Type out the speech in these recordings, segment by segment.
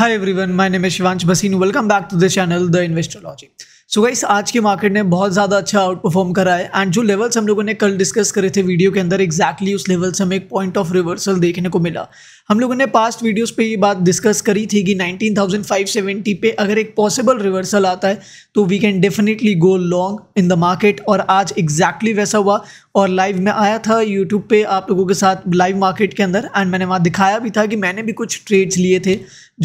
Hi everyone my name Shivansh बसीन welcome back to the channel the Investology so guys आज की market ने बहुत ज़्यादा अच्छा आउट परफॉर्म करा है एंड जो लेवल्स हम लोगों ने कल डिस्कस करे थे वीडियो के अंदर एक्जैक्टली exactly उस लेवल से हमें एक पॉइंट ऑफ रिवर्सल देखने को मिला हम लोगों ने पास्ट वीडियोस पे ये बात डिस्कस करी थी कि 19,570 पे अगर एक पॉसिबल रिवर्सल आता है तो we can definitely go long in the market और आज एग्जैक्टली exactly वैसा हुआ और लाइव में आया था यूट्यूब पे आप लोगों के साथ लाइव मार्केट के अंदर एंड मैंने वहाँ दिखाया भी था कि मैंने भी कुछ ट्रेड्स लिए थे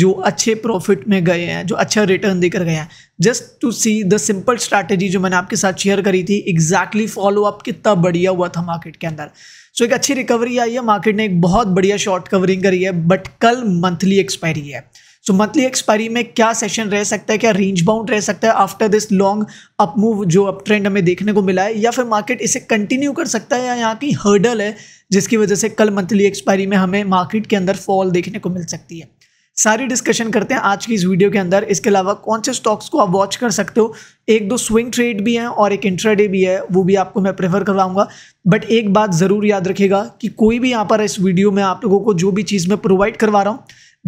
जो अच्छे प्रॉफिट में गए हैं जो अच्छा रिटर्न देकर गए हैं just to see the simple strategy जो मैंने आपके साथ शेयर करी थी एग्जैक्टली फॉलो अप कितना बढ़िया हुआ था मार्केट के अंदर सो एक अच्छी रिकवरी आई है मार्केट ने एक बहुत बढ़िया शॉर्ट कवरिंग करी है बट कल मंथली एक्सपायरी है सो मंथली एक्सपायरी में क्या सेशन रह सकता है क्या रेंज बाउंड रह सकता है after this long up move जो अप ट्रेंड हमें देखने को मिला है या फिर मार्केट इसे कंटिन्यू कर सकता है या यहाँ की हर्डल है जिसकी वजह से कल मंथली एक्सपायरी में हमें मार्केट के अंदर फॉल देखने को मिल सकती है सारी डिस्कशन करते हैं आज की इस वीडियो के अंदर इसके अलावा कौन से स्टॉक्स को आप वॉच कर सकते हो एक दो स्विंग ट्रेड भी हैं और एक इंट्राडे भी है वो भी आपको मैं प्रेफर करवाऊंगा बट एक बात ज़रूर याद रखेगा कि कोई भी यहाँ पर इस वीडियो में आप लोगों को जो भी चीज़ मैं प्रोवाइड करवा रहा हूँ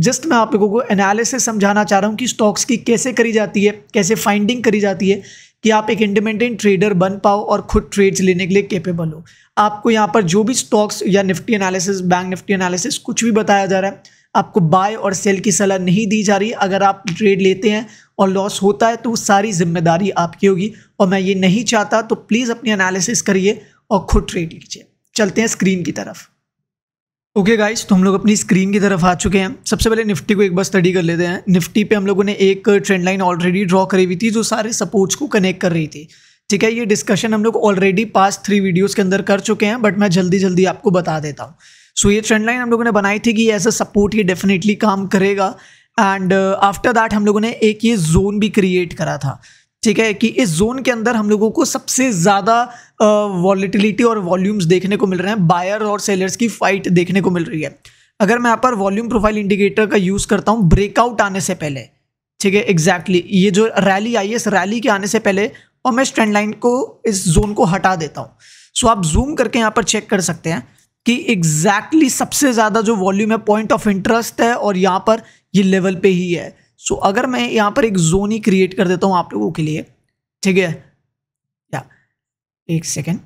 जस्ट मैं आप लोगों को एनालिसिस समझाना चाह रहा हूँ कि स्टॉक्स की कैसे करी जाती है कैसे फाइंडिंग करी जाती है कि आप एक इंडिपेंडेंट ट्रेडर बन पाओ और खुद ट्रेड्स लेने के लिए कैपेबल हो आपको यहाँ पर जो भी स्टॉक्स या Nifty analysis bank Nifty analysis कुछ भी बताया जा रहा है आपको बाय और सेल की सलाह नहीं दी जा रही अगर आप ट्रेड लेते हैं और लॉस होता है तो सारी जिम्मेदारी आपकी होगी और मैं ये नहीं चाहता तो प्लीज़ अपनी एनालिसिस करिए और खुद ट्रेड लीजिए चलते हैं स्क्रीन की तरफ ओके okay गाइस तो हम लोग अपनी स्क्रीन की तरफ आ चुके हैं सबसे पहले निफ्टी को एक बार स्टडी कर लेते हैं निफ्टी पे हम लोगों ने एक ट्रेंड लाइन ऑलरेडी ड्रॉ करी हुई थी जो सारे सपोर्ट्स को कनेक्ट कर रही थी ठीक है ये डिस्कशन हम लोग ऑलरेडी पास्ट थ्री वीडियोस के अंदर कर चुके हैं बट मैं जल्दी जल्दी आपको बता देता हूँ सो ये ट्रेंड लाइन हम लोगों ने बनाई थी कि एज अ सपोर्ट ये डेफिनेटली काम करेगा एंड आफ्टर दैट हम लोगों ने एक ये जोन भी क्रिएट करा था ठीक है कि इस जोन के अंदर हम लोगों को सबसे ज़्यादा वॉलिटिलिटी uh, और वॉल्यूम्स देखने को मिल रहे हैं बायर और सेलर्स की फाइट देखने को मिल रही है अगर मैं यहाँ पर वॉल्यूम प्रोफाइल इंडिकेटर का यूज़ करता हूँ ब्रेकआउट आने से पहले ठीक है एग्जैक्टली ये जो रैली आई है इस रैली के आने से पहले और मैं इस ट्रेंड लाइन को इस जोन को हटा देता हूँ सो आप जूम करके यहाँ पर चेक कर सकते हैं कि एग्जैक्टली exactly सबसे ज़्यादा जो वॉल्यूम है पॉइंट ऑफ इंटरेस्ट है और यहाँ पर ये लेवल पे ही है सो so, अगर मैं यहाँ पर एक जोन ही क्रिएट कर देता हूँ आप लोगों के लिए ठीक है या एक सेकेंड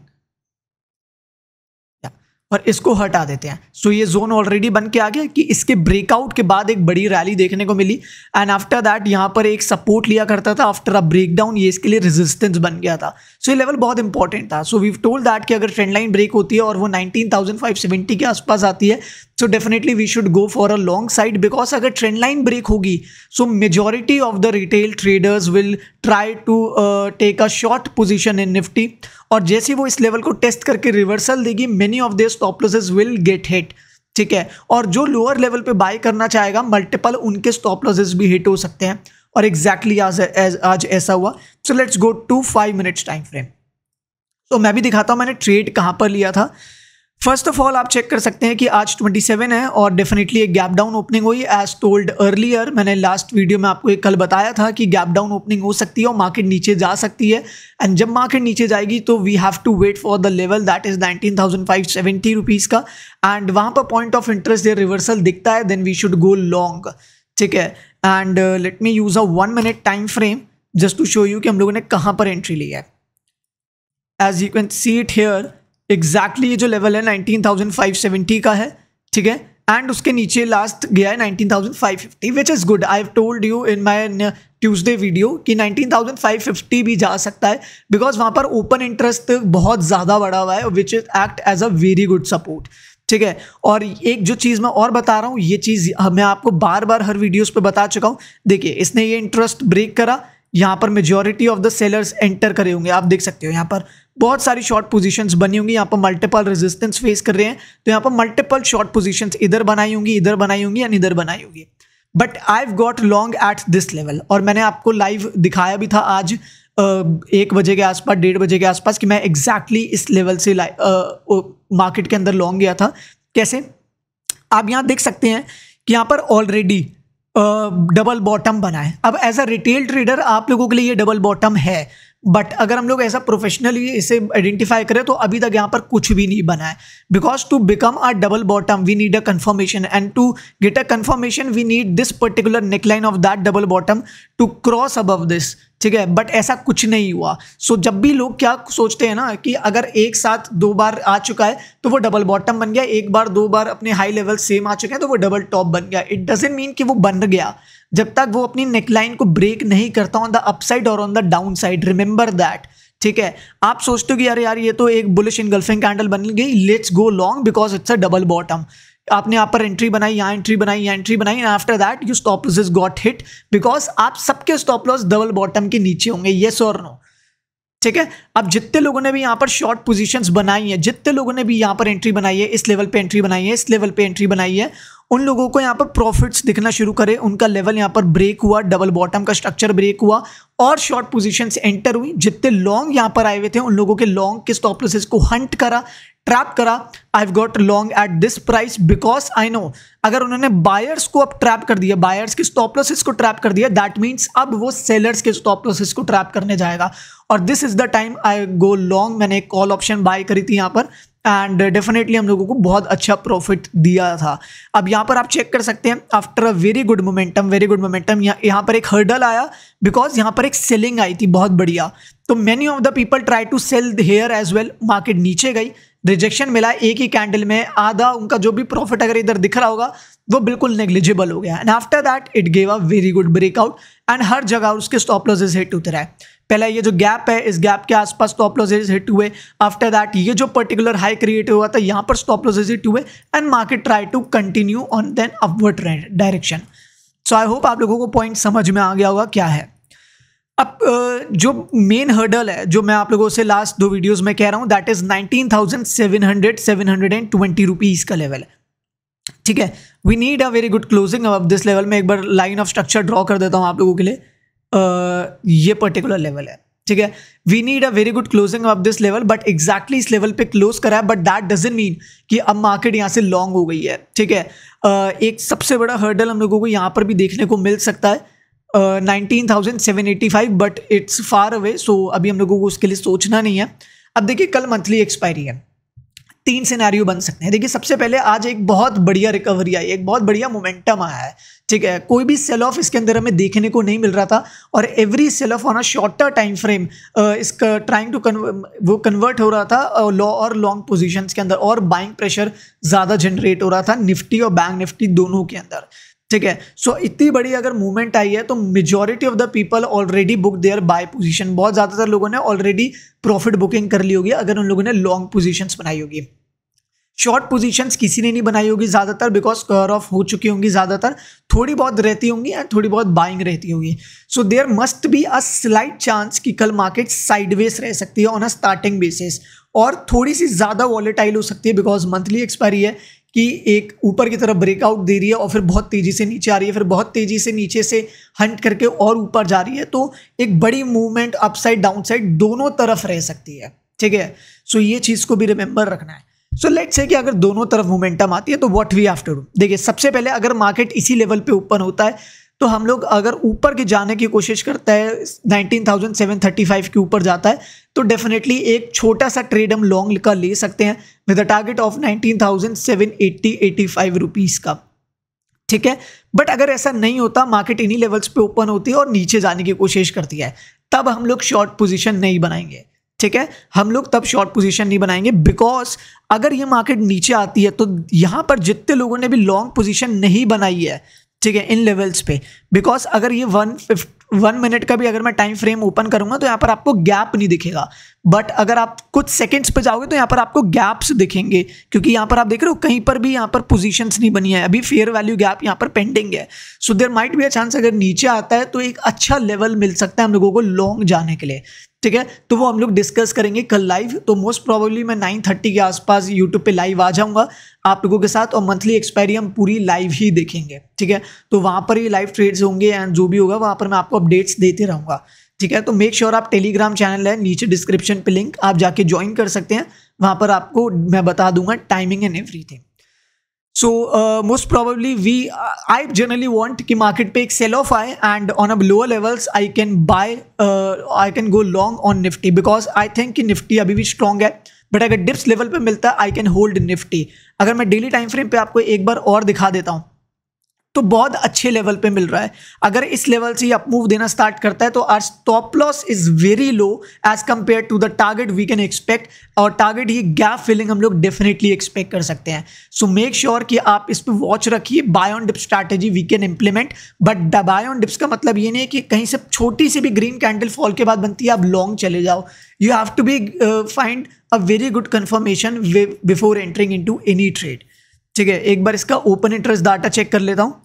और इसको हटा देते हैं सो so ये जोन ऑलरेडी बन के आ गया कि इसके ब्रेकआउट के बाद एक बड़ी रैली देखने को मिली एंड आफ्टर दैट यहाँ पर एक सपोर्ट लिया करता था आफ्टर अ ब्रेकडाउन ये इसके लिए रेजिस्टेंस बन गया था सो so ये लेवल बहुत इंपॉर्टेंट था सो वी टोल्ड दैट कि अगर ट्रेंड लाइन ब्रेक होती है और वो नाइनटीन के आसपास आती है so definitely we should go for a long side because अगर ट्रेंड लाइन ब्रेक होगी so majority of the retail traders will try to take a short position in Nifty और जैसे वो इस लेवल को टेस्ट करके रिवर्सल देगी many of the stop losses will get hit ठीक है और जो लोअर लेवल पे बाय करना चाहेगा मल्टीपल उनके स्टॉप लॉसेज भी हिट हो सकते हैं और एग्जैक्टली exactly आज आज ऐसा हुआ so let's go to five minutes time frame तो मैं भी दिखाता हूँ मैंने ट्रेड कहाँ पर लिया था फर्स्ट ऑफ ऑल आप चेक कर सकते हैं कि आज 27 है और डेफिनेटली एक गैप डाउन ओपनिंग हुई एज टोल्ड अर्लियर मैंने लास्ट वीडियो में आपको एक कल बताया था कि गैप डाउन ओपनिंग हो सकती है और मार्केट नीचे जा सकती है एंड जब मार्केट नीचे जाएगी तो we have to wait for the level that is nineteen thousand five seventy rupees का एंड वहाँ पर पॉइंट ऑफ इंटरेस्ट या रिवर्सल दिखता है then we should go long ठीक है and let me use a one minute time frame just to show you कि हम लोगों ने कहाँ पर एंट्री ली है as you can see it here exactly ये जो लेवल है 19,570 का है ठीक है एंड उसके नीचे लास्ट गया है 19,550 which is good I have told you in my Tuesday video कि 19,550 भी जा सकता है बिकॉज वहाँ पर ओपन इंटरेस्ट बहुत ज़्यादा बढ़ा हुआ है which is act as a very good support ठीक है और एक जो चीज़ मैं और बता रहा हूँ ये चीज़ मैं आपको बार बार हर वीडियोज़ पे बता चुका हूँ देखिए इसने ये इंटरेस्ट ब्रेक करा यहाँ पर majority of the sellers enter करे होंगे आप देख सकते हो यहाँ पर बहुत सारी शॉर्ट पोजीशंस बनी होंगी यहाँ पर मल्टीपल रेजिस्टेंस फेस कर रहे हैं तो यहाँ पर मल्टीपल शॉर्ट पोजीशंस इधर बनाई होंगी इधर बनाई होंगी एंड इधर बनाई होंगी but I have got long at this level और मैंने आपको लाइव दिखाया भी था आज एक बजे के आसपास डेढ़ बजे के आसपास कि मैं एग्जैक्टली exactly इस लेवल से मार्केट के अंदर लॉन्ग गया था कैसे आप यहाँ देख सकते हैं कि यहाँ पर ऑलरेडी डबल बॉटम बना है अब एज अ रिटेल ट्रेडर आप लोगों के लिए ये डबल बॉटम है बट अगर हम लोग ऐसा प्रोफेशनली इसे आइडेंटिफाई करें तो अभी तक यहाँ पर कुछ भी नहीं बना है because to become a double bottom we need a confirmation and to get a confirmation we need this particular neckline of that double bottom to cross above this ठीक है बट ऐसा कुछ नहीं हुआ सो जब भी लोग क्या सोचते हैं ना कि अगर एक साथ दो बार आ चुका है तो वो डबल बॉटम बन गया एक बार दो बार अपने हाई लेवल सेम आ चुके हैं तो वो डबल टॉप बन गया इट डजेंट मीन कि वो बन गया जब तक वो अपनी नेकलाइन को ब्रेक नहीं करता ऑन द अपसाइड और on the downside remember that ठीक है आप सोचते हो कि यार यार ये तो एक बुलिश इन गर्लफ्रेंड कैंडल बन गई let's go long because it's a double bottom आपने यहाँ पर एंट्री बनाई यहाँ एंट्री बनाई यहाँ एंट्री बनाई and after that you stop loss is got hit because आप सबके स्टॉप लॉस डबल बॉटम के नीचे होंगे येस और नो ठीक है अब जितने लोगों ने भी यहाँ पर शॉर्ट पोजीशंस बनाई हैं जितने लोगों ने भी यहाँ पर एंट्री बनाई है इस लेवल पे एंट्री बनाई है इस लेवल पे एंट्री बनाई है उन लोगों को यहाँ पर प्रॉफिट्स दिखना शुरू करें उनका लेवल यहाँ पर ब्रेक हुआ डबल बॉटम का स्ट्रक्चर ब्रेक हुआ और शॉर्ट पोजीशंस एंटर हुई जितने लॉन्ग यहाँ पर आए हुए थे उन लोगों के लॉन्ग के स्टॉप लॉसेस को हंट करा ट्रैप करा I have got long at this price because I know अगर उन्होंने बायर्स को अब ट्रैप कर दिया बायर्स के स्टॉप लॉसेस को ट्रैप कर दिया दैट मीन्स अब वो सेलर्स के स्टॉप लॉसेस को ट्रैप करने जाएगा और this is the time I go long मैंने एक कॉल ऑप्शन बाय करी थी यहाँ पर एंड डेफिनेटली हम लोगों को बहुत अच्छा प्रॉफिट दिया था अब यहाँ पर आप चेक कर सकते हैं after a very good momentum very good momentum यहाँ पर एक हर्डल आया बिकॉज यहाँ पर एक सेलिंग आई थी बहुत बढ़िया तो many of the people try to sell here as well market नीचे गई रिजेक्शन मिला एक ही कैंडल में आधा उनका जो भी प्रॉफिट अगर इधर दिख रहा होगा वो बिल्कुल नेग्लिजिबल हो गया and after that it gave a very good breakout and हर जगह उसके स्टॉप लॉसेज हिट उतरा है पहला ये जो गैप है इस गैप के आसपास स्टॉप लॉसेज हिट हुए आफ्टर दैट ये जो पर्टिकुलर हाई क्रिएट हुआ था यहाँ पर स्टॉप लॉसेज हिट हुए and market try to continue on then upward direction so I hope आप लोगों को पॉइंट समझ में आ गया होगा क्या है अब जो मेन हर्डल है जो मैं आप लोगों से लास्ट दो वीडियोस में कह रहा हूँ that is nineteen thousand seven hundred seven hundred and twenty rupees का लेवल है ठीक है we need a very good closing above this level में एक बार लाइन ऑफ स्ट्रक्चर ड्रॉ कर देता हूँ आप लोगों के लिए आ, ये पर्टिकुलर लेवल है ठीक है we need a very good closing of this level but exactly इस लेवल पे क्लोज करा है बट दैट डजेंट मीन कि अब मार्केट यहाँ से लॉन्ग हो गई है ठीक है uh, एक सबसे बड़ा हर्डल हम लोगों को यहाँ पर भी देखने को मिल सकता है nineteen thousand seven eighty five but it's far away so अभी हम लोगों को उसके लिए सोचना नहीं है अब देखिए कल मंथली एक्सपायरी है तीन सिनेरियो बन सकते हैं देखिए सबसे पहले आज एक बहुत बढ़िया रिकवरी आई एक बहुत बढ़िया मोमेंटम आया है ठीक है कोई भी सेल ऑफ इसके अंदर हमें देखने को नहीं मिल रहा था और every sell off on a shorter time frame इसका ट्राइंग टू वो कन्वर्ट हो रहा था लॉ और लॉन्ग पोजिशन के अंदर और बाइंग प्रेशर ज़्यादा जनरेट हो रहा था निफ्टी और बैंक निफ्टी दोनों के अंदर ठीक है सो इतनी बड़ी अगर मूवमेंट आई है तो majority of the people already book their buy position बहुत ज़्यादातर लोगों ने ऑलरेडी प्रॉफिट बुकिंग कर ली होगी अगर उन लोगों ने लॉन्ग पोजीशंस बनाई होगी शॉर्ट पोजीशंस किसी ने नहीं बनाई होगी ज़्यादातर बिकॉज कवर ऑफ हो चुकी होंगी ज़्यादातर थोड़ी बहुत रहती होंगी एंड थोड़ी बहुत बाइंग रहती होगी so there must be a slight chance कि कल मार्केट साइडवेज रह सकती है ऑन अ स्टार्टिंग बेसिस और थोड़ी सी ज़्यादा वॉलेटाइल हो सकती है बिकॉज मंथली एक्सपायरी है कि एक ऊपर की तरफ ब्रेकआउट दे रही है और फिर बहुत तेज़ी से नीचे आ रही है फिर बहुत तेज़ी से नीचे से हंट करके और ऊपर जा रही है तो एक बड़ी मूवमेंट अपसाइड डाउन साइड दोनों तरफ रह सकती है ठीक है सो ये चीज़ को भी रिमेंबर रखना है सो लेट्स से कि अगर दोनों तरफ मोमेंटम आती है तो व्हाट वी आफ्टर डू देखिए सबसे पहले अगर मार्केट इसी लेवल पे ओपन होता है तो हम लोग अगर ऊपर के जाने की कोशिश करता है 19,735 के ऊपर जाता है तो डेफिनेटली एक छोटा सा ट्रेड हम लॉन्ग का ले सकते हैं with a target of 19,780 85 rupees का ठीक है बट अगर ऐसा नहीं होता मार्केट इन्हीं लेवल्स पे ओपन होती है और नीचे जाने की कोशिश करती है तब हम लोग शॉर्ट पोजिशन नहीं बनाएंगे ठीक है हम लोग तब शॉर्ट पोजीशन नहीं बनाएंगे बिकॉज अगर ये मार्केट नीचे आती है तो यहां पर जितने लोगों ने भी लॉन्ग पोजीशन नहीं बनाई है ठीक है इन लेवल्स पे बिकॉज अगर ये वन वन मिनट का भी अगर मैं टाइम फ्रेम ओपन करूंगा तो यहाँ पर आपको गैप नहीं दिखेगा बट अगर आप कुछ सेकंड्स पे जाओगे तो यहाँ पर आपको गैप्स दिखेंगे क्योंकि यहाँ पर आप देख रहे हो कहीं पर भी यहाँ पर पोजीशंस नहीं बनी है अभी फेयर वैल्यू गैप यहाँ पर पेंडिंग है सो देर माइट भी अ चांस अगर नीचे आता है तो एक अच्छा लेवल मिल सकता है हम लोगों को लॉन्ग जाने के लिए ठीक है तो वो हम लोग डिस्कस करेंगे कल लाइव तो मोस्ट प्रोबेबली मैं नाइन थर्टी के आसपास यूट्यूब पर लाइव आ जाऊंगा आप लोगों के साथ और मंथली एक्सपायरी हम पूरी लाइव ही देखेंगे ठीक है तो वहाँ पर ही लाइव ट्रेड्स होंगे एंड जो भी होगा वहाँ पर मैं आपको अपडेट्स देते रहूँगा ठीक है तो मेक श्योर sure आप टेलीग्राम चैनल है नीचे डिस्क्रिप्शन पे लिंक आप जाके ज्वाइन कर सकते हैं वहां पर आपको मैं बता दूंगा timing and thing so most probably we I generally want कि मार्केट पे एक सेल ऑफ आए एंड ऑन अब lower levels I can buy I can go long on Nifty because I think कि निफ्टी अभी भी स्ट्रांग है बट अगर डिप्स लेवल पे मिलता है आई कैन होल्ड निफ्टी अगर मैं डेली टाइम फ्रेम पे आपको एक बार और दिखा देता हूँ तो बहुत अच्छे लेवल पे मिल रहा है अगर इस लेवल से ये अपमूव देना स्टार्ट करता है तो our stop loss is very low as compare to the target we can expect और टारगेट ये गैप फिलिंग हम लोग डेफिनेटली एक्सपेक्ट कर सकते हैं सो मेक श्योर कि आप इस पर वॉच रखिए buy on dip strategy we can implement but the buy on dips का मतलब ये नहीं है कि कहीं से छोटी सी भी ग्रीन कैंडल फॉल के बाद बनती है आप लॉन्ग चले जाओ you have to be find a very good confirmation before entering into any trade ठीक है एक बार इसका ओपन इंटरेस्ट डाटा चेक कर लेता हूँ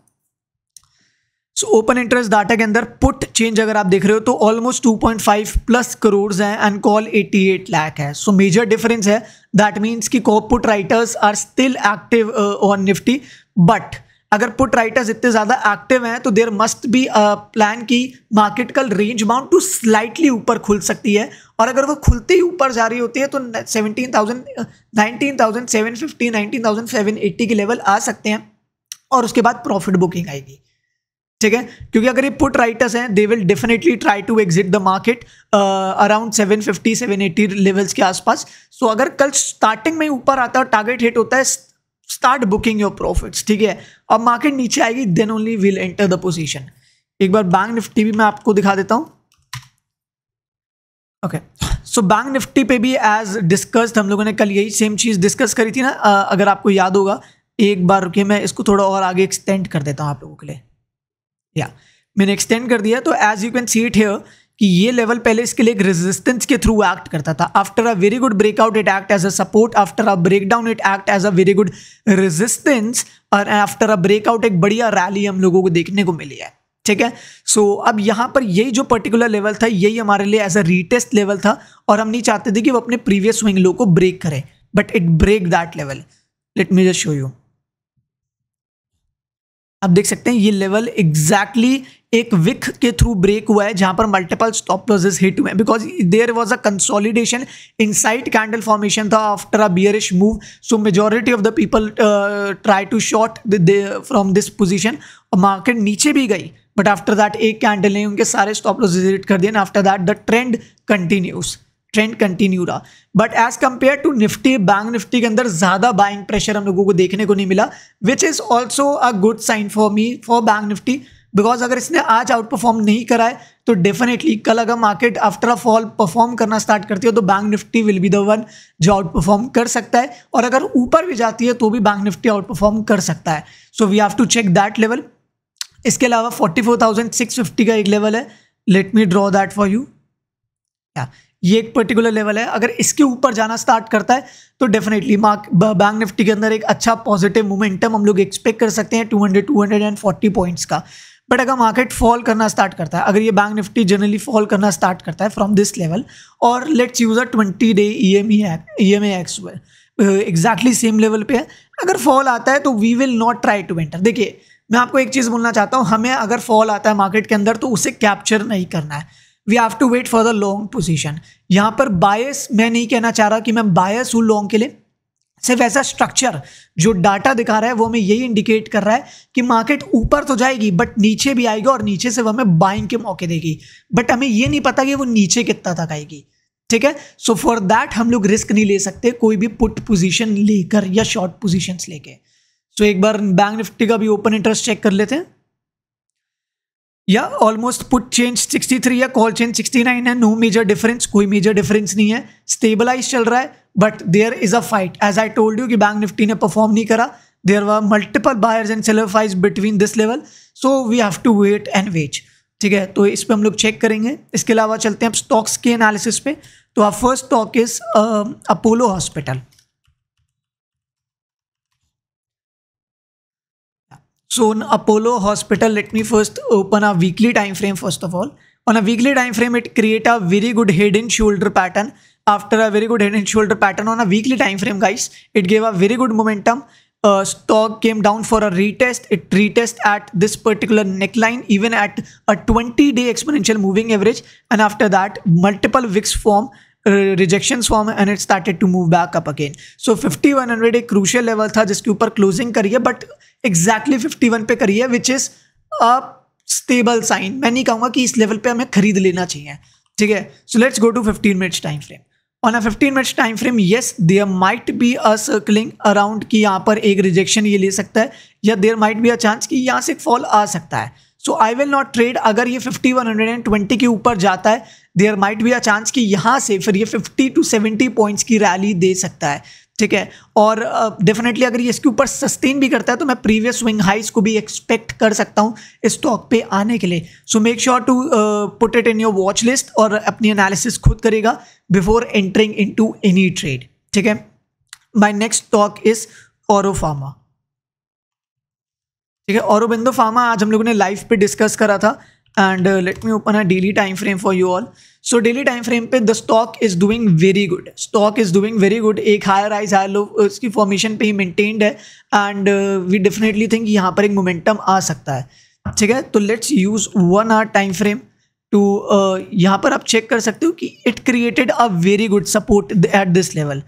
सो ओपन इंटरेस्ट डाटा के अंदर पुट चेंज अगर आप देख रहे हो तो ऑलमोस्ट 2.5 प्लस करोड़ है एंड कॉल 88 लाख है सो मेजर डिफरेंस है दैट मीन्स कि cop put writers are still active on Nifty but अगर पुट राइटर्स इतने ज़्यादा एक्टिव हैं तो देर मस्ट बी प्लान की मार्केट कल रेंज बाउंड टू स्लाइटली ऊपर खुल सकती है और अगर वो खुलते ही ऊपर जा रही होती है तो seventeen thousand nineteen thousand seven fifty nineteen thousand seven eighty के लेवल आ सकते हैं और उसके बाद प्रॉफिट बुकिंग आएगी ठीक है क्योंकि अगर ये पुट राइटर्स हैं they will definitely try to exit the market around 750 780 levels के आसपास सो so, अगर कल स्टार्टिंग में ऊपर आता है टारगेट हिट होता है स्टार्ट बुकिंग योर प्रॉफिट्स ठीक है अब मार्केट नीचे आएगी then only will enter the position एक बार बैंक निफ्टी भी मैं आपको दिखा देता हूँ ओके सो बैंक निफ्टी पे भी एज डिस्कस्ड हम लोगों ने कल यही सेम चीज़ डिस्कस करी थी ना uh, अगर आपको याद होगा एक बार रुकिए मैं इसको थोड़ा और आगे एक्सटेंड कर देता हूँ आप लोगों के लिए या मैंने एक्सटेंड कर दिया तो as you can see it here कि ये लेवल पहले इसके लिए एक रेजिस्टेंस के थ्रू एक्ट करता था after a very good breakout it act as a support after a breakdown it act as a very good resistance और आफ्टर अ ब्रेकआउट एक बढ़िया रैली हम लोगों को देखने को मिली है ठीक है सो so, अब यहाँ पर यही जो पर्टिकुलर लेवल था यही हमारे लिए एज अ रीटेस्ट लेवल था और हम नहीं चाहते थे कि वो अपने प्रीवियस स्विंग लो को ब्रेक करें but it break that level let me just show you आप देख सकते हैं ये लेवल एग्जैक्टली exactly एक विक के थ्रू ब्रेक हुआ है जहां पर मल्टीपल स्टॉप लॉसेस हिट हुए हैं because there was a consolidation inside candle formation था after a bearish move so majority of the people try to short from this position और मार्केट नीचे भी गई बट आफ्टर दैट एक candle ने उनके सारे स्टॉप लॉसेज हिट कर दिए after that the trend continues trend continue रहा but as compare to Nifty Bank Nifty के अंदर ज़्यादा बाइंग प्रेशर हम लोगों को देखने को नहीं मिला which is also a good sign for me for Bank Nifty because अगर इसने आज आउट परफॉर्म नहीं करा है तो डेफिनेटली कल अगर market after a fall perform करना स्टार्ट करती है तो Bank Nifty will be the one जो आउट परफॉर्म कर सकता है और अगर ऊपर भी जाती है तो भी बैंक निफ्टी आउट परफॉर्म कर सकता है so we have to check that level इसके अलावा forty four thousand six fifty का एक लेवल है let me draw that for you या ये एक पर्टिकुलर लेवल है अगर इसके ऊपर जाना स्टार्ट करता है तो डेफिनेटली मार्क बैंक निफ्टी के अंदर एक अच्छा पॉजिटिव मोमेंटम हम लोग एक्सपेक्ट कर सकते हैं 200 240 पॉइंट्स का बट अगर मार्केट फॉल करना स्टार्ट करता है अगर ये बैंक निफ्टी जनरली फॉल करना स्टार्ट करता है फ्रॉम दिस लेवल और let's use e e e a twenty day E M E M X exactly same level पे है अगर फॉल आता है तो we will not try to enter देखिए मैं आपको एक चीज़ बोलना चाहता हूँ हमें अगर फॉल आता है मार्केट के अंदर तो उसे कैप्चर नहीं करना है we have to wait for the long position यहाँ पर बायस मैं नहीं कहना चाह रहा कि मैं बायस हूँ लॉन्ग के लिए सिर्फ ऐसा स्ट्रक्चर जो डाटा दिखा रहा है वो हमें यही इंडिकेट कर रहा है कि मार्केट ऊपर तो जाएगी बट नीचे भी आएगी और नीचे से वो हमें बाइंग के मौके देगी बट हमें ये नहीं पता कि वो नीचे कितना तक आएगी ठीक है सो फॉर दैट हम लोग रिस्क नहीं ले सकते कोई भी पुट पोजिशन लेकर या शॉर्ट पोजिशन लेके सो so, एक बार बैंक निफ्टी का भी ओपन इंटरेस्ट चेक कर लेते हैं या ऑलमोस्ट पुट चेंज 63 या कॉल चेंज 69 है नो मेजर डिफरेंस कोई मेजर डिफरेंस नहीं है स्टेबलाइज चल रहा है but there is a fight as I told you कि बैंक निफ्टी ने परफॉर्म नहीं करा there were multiple buyers and seller fights between this level so we have to wait and wait ठीक है तो इस पर हम लोग चेक करेंगे इसके अलावा चलते हैं अब स्टॉक्स के एनालिसिस पे तो आप first stock is Apollo hospital So on Apollo Hospital, let me first open a weekly time frame first of all. On a weekly time frame, it create a very good head and shoulder pattern. After a very good head and shoulder pattern on a weekly time frame, guys, it gave a very good momentum. Uh, stock came down for a retest. It retest at this particular neckline, even at a 20-day exponential moving average. And after that, multiple wicks form rejections form and it started to move back up again so 5100 एक crucial level था जिसके ऊपर closing करिए but exactly fifty one पे करी है which is a stable sign मैं नहीं कहूँगा कि इस लेवल पे हमें खरीद लेना चाहिए ठीक है so let's go to fifteen minutes time frame on a fifteen minutes time frame yes there might be a circling around कि यहाँ पर एक रिजेक्शन ये ले सकता है या there might be a chance कि यहाँ से फॉल आ सकता है so I will not trade अगर ये fifty one hundred and twenty के ऊपर जाता है there might be a chance कि यहाँ से फिर ये फिफ्टी टू सेवेंटी पॉइंट्स की रैली दे सकता है ठीक है और डेफिनेटली uh, अगर ये इसके ऊपर सस्टेन भी करता है तो मैं प्रीवियस स्विंग हाइस को भी एक्सपेक्ट कर सकता हूँ स्टॉक पे आने के लिए so make sure to put it in your watch list और अपनी एनालिसिस खुद करेगा before entering into any trade ठीक है my next stock is pharma ठीक है औरबिंदो फार्मा आज हम लोगों ने लाइव पे डिस्कस करा था and let me open a daily time frame for you all so daily time frame पे the stock is doing very good stock is doing very good एक हायर आइज हायर लो उसकी formation पे ही maintained है and we definitely think यहाँ पर एक momentum आ सकता है ठीक है तो let's use one hour time frame too यहाँ पर आप चेक कर सकते हो कि it created a very good support at this level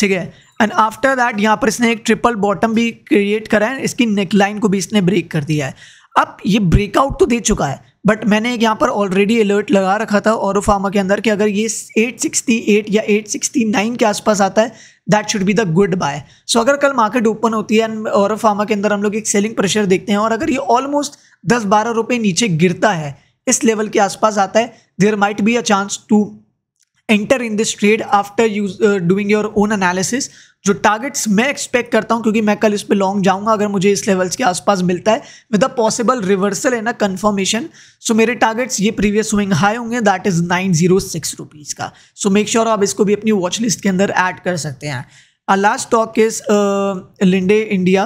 ठीक है एंड आफ्टर दैट यहाँ पर इसने एक ट्रिपल बॉटम भी क्रिएट करा है इसकी नेकलाइन को भी इसने ब्रेक कर दिया है अब ये ब्रेकआउट तो दे चुका है बट मैंने एक यहाँ पर ऑलरेडी अलर्ट लगा रखा था और फार्मा के अंदर कि अगर ये 868 या 869 के आसपास आता है that should be the good buy so अगर कल मार्केट ओपन होती है एंड और फार्मा के अंदर हम लोग एक सेलिंग प्रेशर देखते हैं और अगर ये ऑलमोस्ट दस बारह रुपये नीचे गिरता है इस लेवल के आसपास आता है there might be a chance to enter in this trade after use doing your own analysis जो टारगेट्स मैं एक्सपेक्ट करता हूँ क्योंकि मैं कल इस पर लॉन्ग जाऊँगा अगर मुझे इस लेवल्स के आसपास मिलता है विद अ पॉसिबल रिवर्सल है ना कन्फर्मेशन सो मेरे टारगेट्स ये प्रीवियस स्विंग हाई होंगे that is nine zero six rupees का सो मेक श्योर आप इसको भी अपनी वॉच लिस्ट के अंदर ऐड कर सकते हैं our last stock is Linde India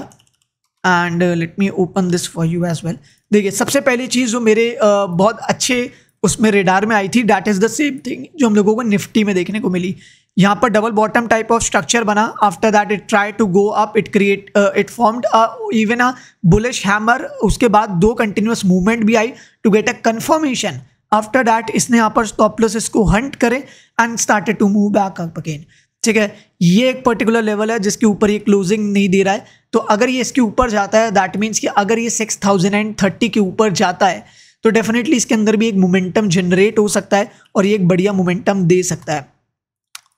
and let me open this for you as well देखिए सबसे पहली चीज़ जो मेरे uh, बहुत अच्छे उसमें रेडार में आई थी that is the same thing जो हम लोगों को निफ्टी में देखने को मिली यहाँ पर double bottom type of structure बना after that it try to go up it create it formed even a bullish hammer उसके बाद दो कंटिन्यूस मूवमेंट भी आई to get a confirmation after that इसने यहाँ पर स्टॉपलेस इसको हंट करे and started to move back up again ठीक है ये एक पर्टिकुलर लेवल है जिसके ऊपर ये क्लोजिंग नहीं दे रहा है तो अगर ये इसके ऊपर जाता है दैट मीन्स कि अगर ये सिक्स थाउजेंड एंड थर्टी के ऊपर जाता है तो डेफिनेटली इसके अंदर भी एक मोमेंटम जनरेट हो सकता है और ये एक बढ़िया मोमेंटम दे सकता है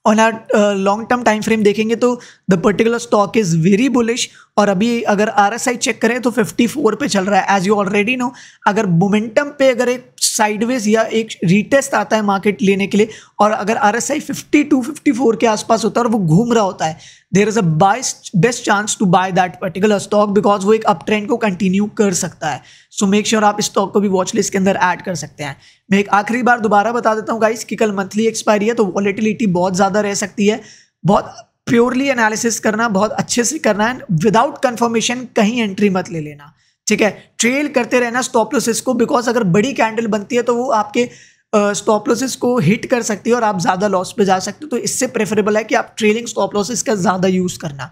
on our long term time frame देखेंगे तो the particular stock is very bullish और अभी अगर आर चेक करें तो 54 पे चल रहा है एज यू ऑलरेडी नो अगर मोमेंटम पे अगर एक साइडवेज या एक रीटेस्ट आता है मार्केट लेने के लिए और अगर R S I fifty to fifty four के आसपास होता है और वो घूम रहा होता है there is a buy best chance to buy that particular stock because वो एक अप ट्रेंड को कंटिन्यू कर सकता है सो मेक श्योर आप स्टॉक को भी वॉच लिस्ट के अंदर ऐड कर सकते हैं मैं एक आखिरी बार दोबारा बता देता हूँ गाइस कि कल मंथली एक्सपायरी है तो वॉलेटिलिटी बहुत ज़्यादा रह सकती है बहुत प्योरली एनालिसिस करना बहुत अच्छे से करना है विदाउट कंफर्मेशन कहीं एंट्री मत ले लेना ठीक है ट्रेल करते रहना स्टॉप को बिकॉज अगर बड़ी कैंडल बनती है तो वो आपके स्टॉप uh, लॉसेस को हिट कर सकती है और आप ज़्यादा लॉस पे जा सकते हो तो इससे प्रेफरेबल है कि आप ट्रेलिंग स्टॉप लॉसेस का ज़्यादा यूज़ करना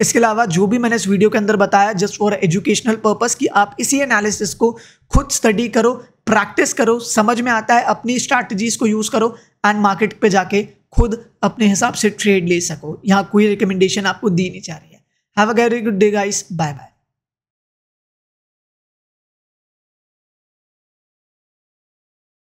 इसके अलावा जो भी मैंने इस वीडियो के अंदर बताया जस्ट फॉर एजुकेशनल पर्पस कि आप इसी एनालिसिस को खुद स्टडी करो प्रैक्टिस करो समझ में आता है अपनी स्ट्रैटेजीज को यूज़ करो एंड मार्केट पे जाके खुद अपने हिसाब से ट्रेड ले सको यहाँ कोई रिकमेंडेशन आपको दी नहीं जा रही है have a very good day guys bye bye